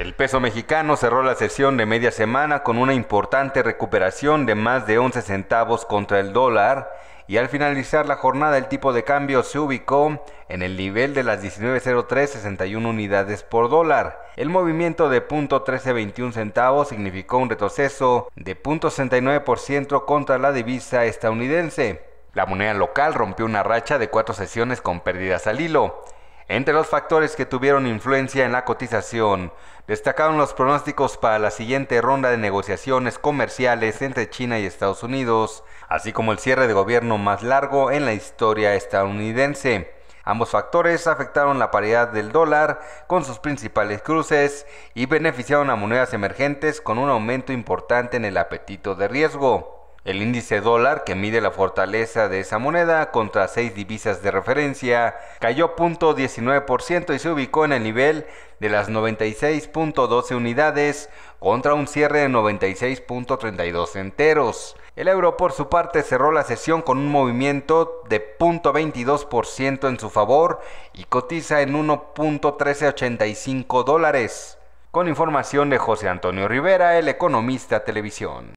El peso mexicano cerró la sesión de media semana con una importante recuperación de más de 11 centavos contra el dólar y al finalizar la jornada el tipo de cambio se ubicó en el nivel de las 19.0361 unidades por dólar. El movimiento de 0.1321 centavos significó un retroceso de 0.69% contra la divisa estadounidense. La moneda local rompió una racha de cuatro sesiones con pérdidas al hilo. Entre los factores que tuvieron influencia en la cotización, destacaron los pronósticos para la siguiente ronda de negociaciones comerciales entre China y Estados Unidos, así como el cierre de gobierno más largo en la historia estadounidense. Ambos factores afectaron la paridad del dólar con sus principales cruces y beneficiaron a monedas emergentes con un aumento importante en el apetito de riesgo. El índice dólar, que mide la fortaleza de esa moneda contra seis divisas de referencia, cayó 0.19% y se ubicó en el nivel de las 96.12 unidades contra un cierre de 96.32 enteros. El euro por su parte cerró la sesión con un movimiento de 0.22% en su favor y cotiza en 1.1385 dólares. Con información de José Antonio Rivera, el economista televisión.